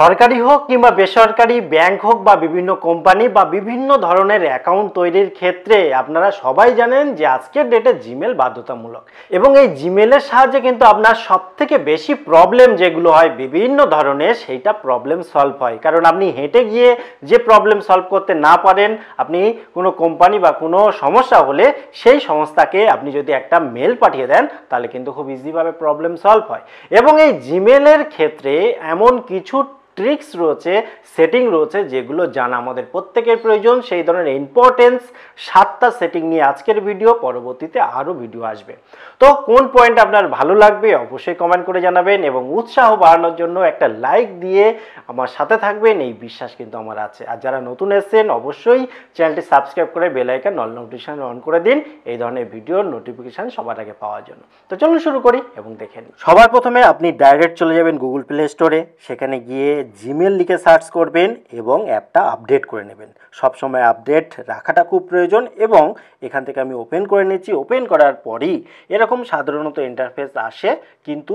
সরকারি হোক কিংবা বেসরকারি ব্যাংক হোক বা বিভিন্ন কোম্পানি বা বিভিন্ন ধরনের অ্যাকাউন্ট তৈরির ক্ষেত্রে আপনারা সবাই জানেন যে আজকের ডেটে জিমেল বাধ্যতামূলক এবং এই জিমেলের সাহায্যে কিন্তু আপনার সব থেকে বেশি প্রবলেম যেগুলো হয় বিভিন্ন ধরনের সেইটা প্রবলেম সলভ হয় কারণ আপনি হেঁটে গিয়ে যে প্রবলেম সলভ করতে না পারেন আপনি কোনো কোম্পানি বা কোনো সমস্যা হলে সেই সংস্থাকে আপনি যদি একটা মেল পাঠিয়ে দেন তাহলে কিন্তু খুব ইজিভাবে প্রবলেম সলভ হয় এবং এই জিমেলের ক্ষেত্রে এমন কিছু ট্রিক্স রয়েছে সেটিং রয়েছে যেগুলো জানা আমাদের প্রত্যেকের প্রয়োজন সেই ধরনের ইম্পর্টেন্স সাতটা সেটিং নিয়ে আজকের ভিডিও পরবর্তীতে আরও ভিডিও আসবে তো কোন পয়েন্ট আপনার ভালো লাগবে অবশ্যই কমেন্ট করে জানাবেন এবং উৎসাহ বাড়ানোর জন্য একটা লাইক দিয়ে আমার সাথে থাকবেন এই বিশ্বাস কিন্তু আমার আছে আর যারা নতুন এসছেন অবশ্যই চ্যানেলটি সাবস্ক্রাইব করে বেলাইকান নল নোটিফিকেশান অন করে দিন এই ধরনের ভিডিওর নোটিফিকেশান সবার আগে পাওয়ার জন্য তো চলুন শুরু করি এবং দেখে নিন সবার প্রথমে আপনি ডাইরেক্ট চলে যাবেন গুগল প্লে স্টোরে সেখানে গিয়ে জিমেল লিখে সার্চ করবেন এবং অ্যাপটা আপডেট করে নেবেন সবসময় আপডেট রাখাটা খুব প্রয়োজন এবং এখান থেকে আমি ওপেন করে নিচ্ছি ওপেন করার পরই এরকম সাধারণত ইন্টারফেস আসে কিন্তু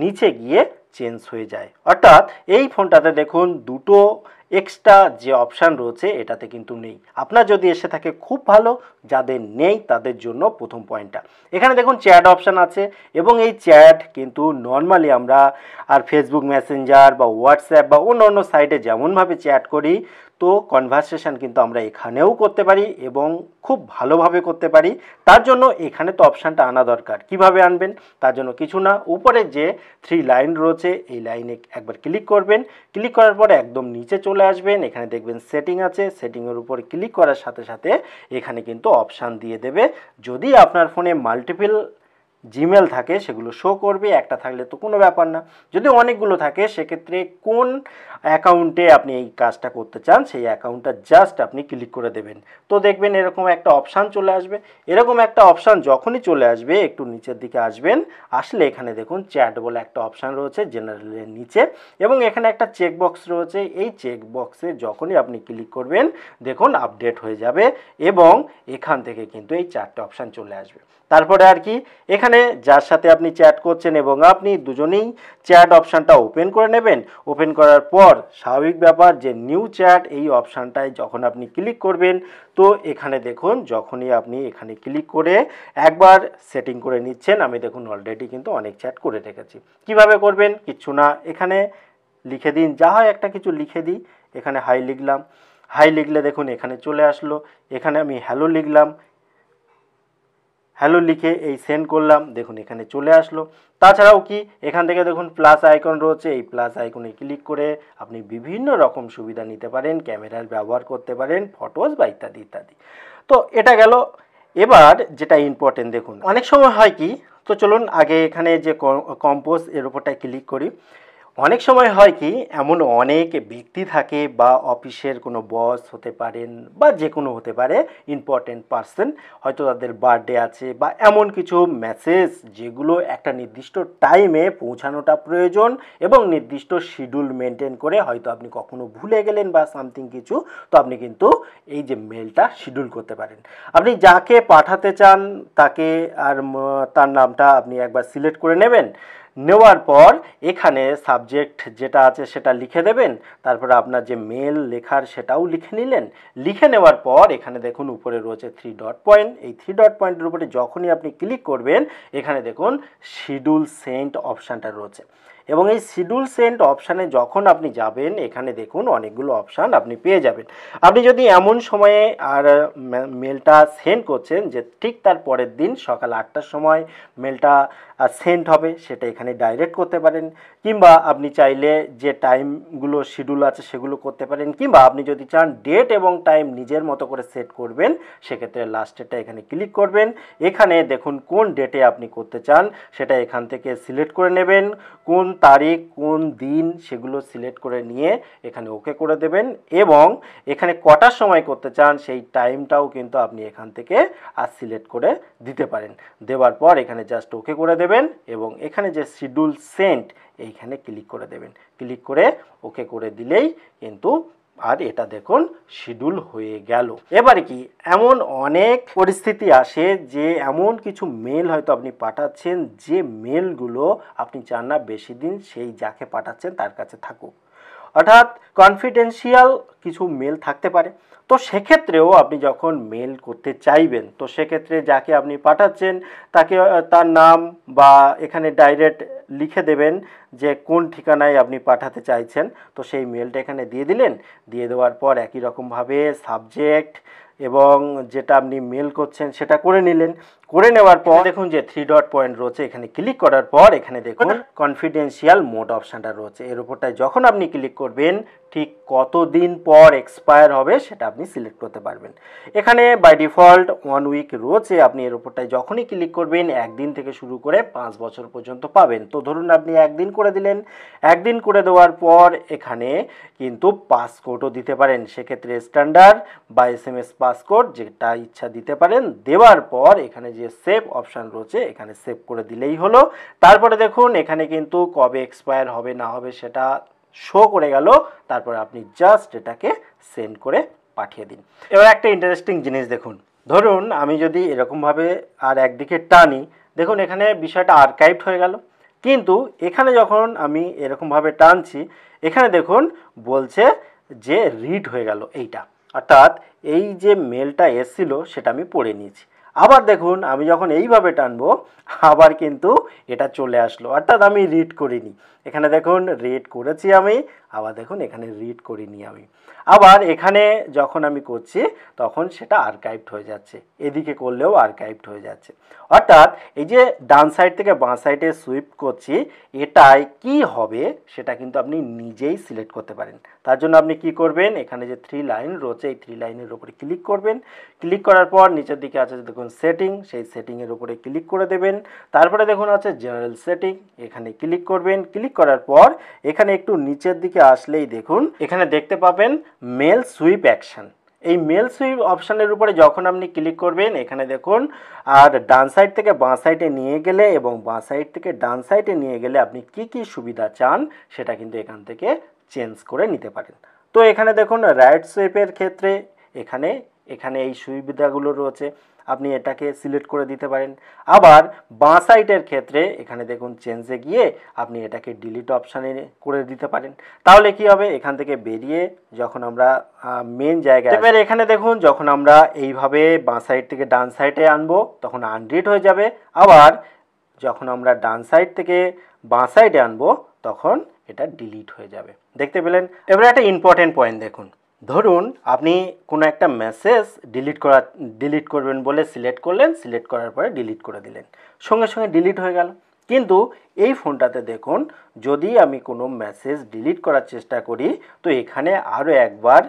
নিচে গিয়ে চেঞ্জ হয়ে যায় অর্থাৎ এই ফোনটাতে দেখুন দুটো এক্সট্রা যে অপশান রয়েছে এটাতে কিন্তু নেই আপনার যদি এসে থাকে খুব ভালো যাদের নেই তাদের জন্য প্রথম পয়েন্টটা এখানে দেখুন চ্যাট অপশান আছে এবং এই চ্যাট কিন্তু নর্মালি আমরা আর ফেসবুক মেসেঞ্জার বা হোয়াটসঅ্যাপ বা অন্য অন্য সাইটে যেমনভাবে চ্যাট করি তো কনভার্সেশন কিন্তু আমরা এখানেও করতে পারি এবং খুব ভালোভাবে করতে পারি তার জন্য এখানে তো অপশানটা আনা দরকার কিভাবে আনবেন তার জন্য কিছু না উপরে যে থ্রি লাইন রয়েছে এই লাইনে একবার ক্লিক করবেন ক্লিক করার পরে একদম নিচে চলে আসবেন এখানে দেখবেন সেটিং আছে সেটিংয়ের উপর ক্লিক করার সাথে সাথে এখানে কিন্তু অপশান দিয়ে দেবে যদি আপনার ফোনে মাল্টিপল জিমেল থাকে সেগুলো শো করবে একটা থাকলে তো কোনো ব্যাপার না যদি অনেকগুলো থাকে সেক্ষেত্রে কোন অ্যাকাউন্টে আপনি এই কাজটা করতে চান সেই অ্যাকাউন্টটা জাস্ট আপনি ক্লিক করে দেবেন তো দেখবেন এরকম একটা অপশান চলে আসবে এরকম একটা অপশান যখনই চলে আসবে একটু নিচের দিকে আসবেন আসলে এখানে দেখুন চ্যাট বলে একটা অপশান রয়েছে জেনারেলের নিচে এবং এখানে একটা চেকবক্স রয়েছে এই চেকবক্সে যখনই আপনি ক্লিক করবেন দেখুন আপডেট হয়ে যাবে এবং এখান থেকে কিন্তু এই চারটে অপশান চলে আসবে তারপরে আর কি এখানে এখানে যার সাথে আপনি চ্যাট করছেন এবং আপনি দুজনেই চ্যাট অপশানটা ওপেন করে নেবেন ওপেন করার পর স্বাভাবিক ব্যাপার যে নিউ চ্যাট এই অপশানটায় যখন আপনি ক্লিক করবেন তো এখানে দেখুন যখনই আপনি এখানে ক্লিক করে একবার সেটিং করে নিচ্ছেন আমি দেখুন অলরেডি কিন্তু অনেক চ্যাট করে রেখেছি কিভাবে করবেন কিচ্ছু না এখানে লিখে দিন যা হয় একটা কিছু লিখে দিই এখানে হাই লিখলাম হাই লিখলে দেখুন এখানে চলে আসলো এখানে আমি হ্যালো লিখলাম হ্যালো লিখে এই সেন্ড করলাম দেখুন এখানে চলে আসলো তাছাড়াও কি এখান থেকে দেখুন প্লাস আইকন রয়েছে এই প্লাস আইকনে ক্লিক করে আপনি বিভিন্ন রকম সুবিধা নিতে পারেন ক্যামেরার ব্যবহার করতে পারেন ফটোজ বা ইত্যাদি ইত্যাদি তো এটা গেল এবার যেটা ইম্পর্টেন্ট দেখুন অনেক সময় হয় কি তো চলুন আগে এখানে যে কম্পোজ এর উপরটায় ক্লিক করি অনেক সময় হয় কি এমন অনেক ব্যক্তি থাকে বা অফিসের কোনো বস হতে পারেন বা যে কোনো হতে পারে ইম্পর্টেন্ট পার্সন হয়তো তাদের বার্থডে আছে বা এমন কিছু মেসেজ যেগুলো একটা নির্দিষ্ট টাইমে পৌঁছানোটা প্রয়োজন এবং নির্দিষ্ট শিডিউল মেনটেন করে হয়তো আপনি কখনো ভুলে গেলেন বা সামথিং কিছু তো আপনি কিন্তু এই যে মেলটা শিডিউল করতে পারেন আপনি যাকে পাঠাতে চান তাকে আর তার নামটা আপনি একবার সিলেক্ট করে নেবেন নেওয়ার পর এখানে সাবজেক্ট যেটা আছে সেটা লিখে দেবেন তারপরে আপনার যে মেল লেখার সেটাও লিখে নিলেন লিখে নেওয়ার পর এখানে দেখুন উপরে রয়েছে থ্রি ডট পয়েন্ট এই থ্রি ডট পয়েন্টের উপরে যখনই আপনি ক্লিক করবেন এখানে দেখুন শিডিউল সেন্ট অপশানটা রয়েছে এবং এই শিডিউল সেন্ট অপশানে যখন আপনি যাবেন এখানে দেখুন অনেকগুলো অপশান আপনি পেয়ে যাবেন আপনি যদি এমন সময়ে আর মেলটা সেন্ড করছেন যে ঠিক তার পরের দিন সকাল আটটার সময় মেলটা সেন্ড হবে সেটা এখানে ডাইরেক্ট করতে পারেন কিংবা আপনি চাইলে যে টাইমগুলো শিডিউল আছে সেগুলো করতে পারেন কিংবা আপনি যদি চান ডেট এবং টাইম নিজের মতো করে সেট করবেন সেক্ষেত্রে লাস্টেরটা এখানে ক্লিক করবেন এখানে দেখুন কোন ডেটে আপনি করতে চান সেটা এখান থেকে সিলেক্ট করে নেবেন কোন তারিখ কোন দিন সেগুলো সিলেক্ট করে নিয়ে এখানে ওকে করে দেবেন এবং এখানে কটার সময় করতে চান সেই টাইমটাও কিন্তু আপনি এখান থেকে আর সিলেক্ট করে দিতে পারেন দেওয়ার পর এখানে জাস্ট ওকে করে দেবেন এবং এখানে যে শিডিউল সেন্ট এইখানে ক্লিক করে দেবেন ক্লিক করে ওকে করে দিলেই কিন্তু আর এটা দেখুন শিডিউল হয়ে গেল এবারে কি এমন অনেক পরিস্থিতি আসে যে এমন কিছু মেল হয়তো আপনি পাঠাচ্ছেন যে মেলগুলো আপনি চান না বেশি দিন সেই যাকে পাঠাচ্ছেন তার কাছে থাকুক অর্থাৎ কনফিডেন্সিয়াল কিছু মেল থাকতে পারে তো সেক্ষেত্রেও আপনি যখন মেল করতে চাইবেন তো সেক্ষেত্রে যাকে আপনি পাঠাচ্ছেন তাকে তার নাম বা এখানে ডাইরেক্ট লিখে দেবেন যে কোন ঠিকানায় আপনি পাঠাতে চাইছেন তো সেই মেলটা এখানে দিয়ে দিলেন দিয়ে দেওয়ার পর একই রকমভাবে সাবজেক্ট এবং যেটা আপনি মেল করছেন সেটা করে নিলেন করে নেওয়ার পর দেখুন যে থ্রি ডট পয়েন্ট রয়েছে এখানে ক্লিক করার পর এখানে দেখুন কনফিডেন্সিয়াল মোড অপশানটা রয়েছে এর উপরটায় যখন আপনি ক্লিক করবেন ঠিক কতদিন পর এক্সপায়ার হবে সেটা আপনি সিলেক্ট করতে পারবেন এখানে বাই ডিফল্ট ওয়ান উইক রয়েছে আপনি এর ওপরটায় যখনই ক্লিক করবেন একদিন থেকে শুরু করে পাঁচ বছর পর্যন্ত পাবেন তো ধরুন আপনি একদিন করে দিলেন একদিন করে দেওয়ার পর এখানে কিন্তু পাসকোডও দিতে পারেন সেক্ষেত্রে স্ট্যান্ডার্ড বা এস এম এস পাসকোড যেটা ইচ্ছা দিতে পারেন দেওয়ার পর এখানে যে সেভ অপশান রয়েছে এখানে সেভ করে দিলেই হলো তারপরে দেখুন এখানে কিন্তু কবে এক্সপায়ার হবে না হবে সেটা শো করে গেল তারপরে আপনি জাস্ট এটাকে সেন্ড করে পাঠিয়ে দিন এবার একটা ইন্টারেস্টিং জিনিস দেখুন ধরুন আমি যদি এরকমভাবে আর একদিকে টানি দেখুন এখানে বিষয়টা আর্কাইভড হয়ে গেল কিন্তু এখানে যখন আমি এরকমভাবে টানছি এখানে দেখুন বলছে যে রিড হয়ে গেল এইটা অর্থাৎ এই যে মেলটা এসছিল সেটা আমি পড়ে নিয়েছি আবার দেখুন আমি যখন এইভাবে টানবো আবার কিন্তু এটা চলে আসলো অর্থাৎ আমি রিড করিনি এখানে দেখুন রিড করেছি আমি আবার দেখুন এখানে রিড করিনি আমি আবার এখানে যখন আমি করছি তখন সেটা আর্কাইভড হয়ে যাচ্ছে এদিকে করলেও আর্কাইভড হয়ে যাচ্ছে অর্থাৎ এই যে ডান সাইড থেকে বাঁ সাইডে সুইপ করছি এটাই কি হবে সেটা কিন্তু আপনি নিজেই সিলেক্ট করতে পারেন তার জন্য আপনি কি করবেন এখানে যে থ্রি লাইন রয়েছে এই থ্রি লাইনের ওপরে ক্লিক করবেন ক্লিক করার পর নিচের দিকে আছে দেখুন সেটিং সেই সেটিংয়ের ওপরে ক্লিক করে দেবেন তারপরে দেখুন আছে জেনারেল সেটিং এখানে ক্লিক করবেন ক্লিক করার পর এখানে একটু নিচের দিকে আসলেই দেখুন এখানে দেখতে পাবেন মেল সুইপ অ্যাকশান এই মেল সুইপ অপশানের উপরে যখন আপনি ক্লিক করবেন এখানে দেখুন আর ডান সাইড থেকে বাঁ সাইডে নিয়ে গেলে এবং বাঁ সাইড থেকে ডান সাইডে নিয়ে গেলে আপনি কি কি সুবিধা চান সেটা কিন্তু এখান থেকে চেঞ্জ করে নিতে পারেন তো এখানে দেখুন রাইট সুইপের ক্ষেত্রে এখানে এখানে এই সুবিধাগুলো রয়েছে আপনি এটাকে সিলেক্ট করে দিতে পারেন আবার বাঁ সাইডের ক্ষেত্রে এখানে দেখুন চেঞ্জে গিয়ে আপনি এটাকে ডিলিট অপশানে করে দিতে পারেন তাহলে কি হবে এখান থেকে বেরিয়ে যখন আমরা মেন জায়গায় এবার এখানে দেখুন যখন আমরা এইভাবে বাঁ সাইড থেকে ডান সাইডে আনবো তখন আনডিট হয়ে যাবে আবার যখন আমরা ডান সাইড থেকে বাঁ সাইডে আনবো তখন এটা ডিলিট হয়ে যাবে দেখতে পেলেন এবার একটা ইম্পর্টেন্ট পয়েন্ট দেখুন ধরুন আপনি কোনো একটা মেসেজ ডিলিট করা ডিলিট করবেন বলে সিলেক্ট করলেন সিলেক্ট করার পরে ডিলিট করে দিলেন সঙ্গে সঙ্গে ডিলিট হয়ে গেল কিন্তু এই ফোনটাতে দেখুন যদি আমি কোনো মেসেজ ডিলিট করার চেষ্টা করি তো এখানে আরও একবার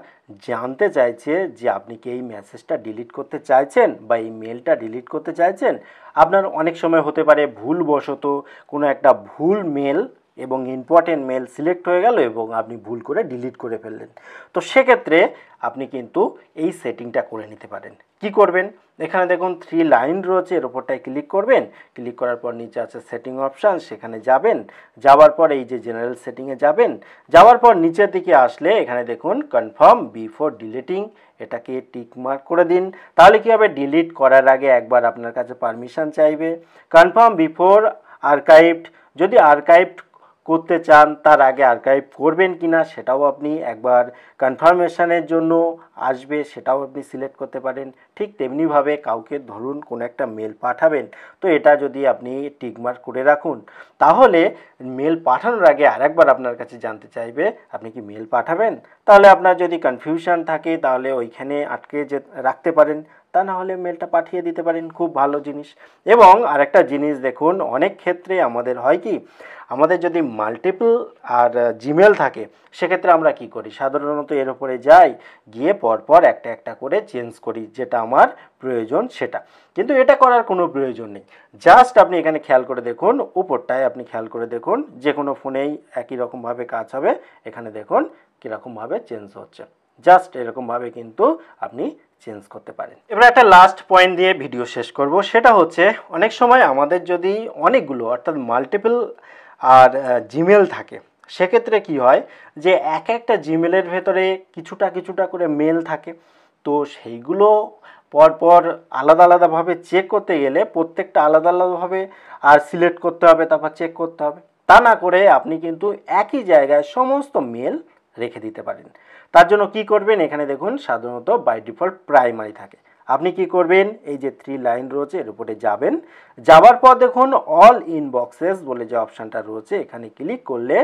জানতে চাইছে যে আপনি কি এই মেসেজটা ডিলিট করতে চাইছেন বা এই মেলটা ডিলিট করতে চাইছেন আপনার অনেক সময় হতে পারে ভুলবশত কোনো একটা ভুল মেল এবং ইম্পর্টেন্ট মেল সিলেক্ট হয়ে গেল এবং আপনি ভুল করে ডিলিট করে ফেললেন তো সেক্ষেত্রে আপনি কিন্তু এই সেটিংটা করে নিতে পারেন কি করবেন এখানে দেখুন থ্রি লাইন রয়েছে এর ওপরটায় ক্লিক করবেন ক্লিক করার পর নিচে আছে সেটিং অপশান সেখানে যাবেন যাওয়ার পর এই যে জেনারেল সেটিংয়ে যাবেন যাওয়ার পর নিচের দিকে আসলে এখানে দেখুন কনফার্ম বিফোর ডিলিটিং এটাকে টিক মার্ক করে দিন তাহলে কী হবে ডিলিট করার আগে একবার আপনার কাছে পারমিশন চাইবে কনফার্ম বিফোর আর্কাইভড যদি আর্কাইভড করতে চান তার আগে আর্কাইভ করবেন কি না সেটাও আপনি একবার কনফার্মেশনের জন্য আসবে সেটাও আপনি সিলেক্ট করতে পারেন ঠিক তেমনিভাবে কাউকে ধরুন কোনো একটা মেল পাঠাবেন তো এটা যদি আপনি টিকমার্ক করে রাখুন তাহলে মেল পাঠানোর আগে আরেকবার আপনার কাছে জানতে চাইবে আপনি কি মেল পাঠাবেন তাহলে আপনার যদি কনফিউশন থাকে তাহলে ওইখানে আটকে যে রাখতে পারেন তা না হলে মেলটা পাঠিয়ে দিতে পারেন খুব ভালো জিনিস এবং আরেকটা জিনিস দেখুন অনেক ক্ষেত্রে আমাদের হয় কি আমাদের যদি মাল্টিপল আর জিমেল থাকে সেক্ষেত্রে আমরা কি করি সাধারণত এর উপরে যাই গিয়ে পরপর একটা একটা করে চেঞ্জ করি যেটা আমার প্রয়োজন সেটা কিন্তু এটা করার কোনো প্রয়োজন নেই জাস্ট আপনি এখানে খেয়াল করে দেখুন উপরটায় আপনি খেয়াল করে দেখুন যে কোনো ফোনেই একই রকমভাবে কাজ হবে এখানে দেখুন কীরকমভাবে চেঞ্জ হচ্ছে জাস্ট এরকমভাবে কিন্তু আপনি চেঞ্জ করতে পারেন এবার একটা লাস্ট পয়েন্ট দিয়ে ভিডিও শেষ করব সেটা হচ্ছে অনেক সময় আমাদের যদি অনেকগুলো অর্থাৎ মাল্টিপল আর জিমেল থাকে সেক্ষেত্রে কি হয় যে এক একটা জিমেলের ভেতরে কিছুটা কিছুটা করে মেল থাকে তো সেইগুলো পরপর আলাদা আলাদাভাবে চেক করতে গেলে প্রত্যেকটা আলাদা আলাদাভাবে আর সিলেক্ট করতে হবে তারপর চেক করতে হবে তা না করে আপনি কিন্তু একই জায়গায় সমস্ত মেল রেখে দিতে পারেন তার জন্য কি করবেন এখানে দেখুন সাধারণত বাই ডিফল্ট প্রাইমারি থাকে আপনি কি করবেন এই যে থ্রি লাইন রয়েছে এর উপরে যাবেন যাবার পর দেখুন অল ইনবক্সেস বলে যে অপশানটা রয়েছে এখানে ক্লিক করলে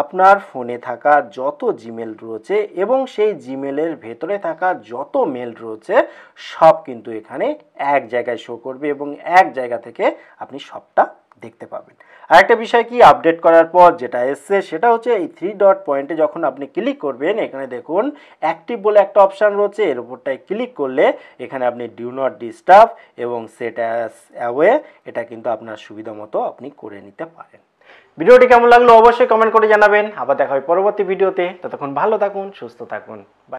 আপনার ফোনে থাকা যত জিমেল রয়েছে এবং সেই জিমেলের ভেতরে থাকা যত মেল রয়েছে সব কিন্তু এখানে এক জায়গায় শো করবে এবং এক জায়গা থেকে আপনি সবটা দেখতে পাবেন আরেকটা বিষয় কি আপডেট করার পর যেটা এসছে সেটা হচ্ছে এই থ্রি ডট পয়েন্টে যখন আপনি ক্লিক করবেন এখানে দেখুন অ্যাক্টিভ বলে একটা অপশান রয়েছে এর উপরটায় ক্লিক করলে এখানে আপনি ডিউ নট ডিস্টার্ব এবং সেট অ্যাস অ্যাওয়ে এটা কিন্তু আপনার সুবিধা মতো আপনি করে নিতে পারেন ভিডিওটি কেমন লাগলো অবশ্যই কমেন্ট করে জানাবেন আবার দেখা হয় পরবর্তী ভিডিওতে ততক্ষণ ভালো থাকুন সুস্থ থাকুন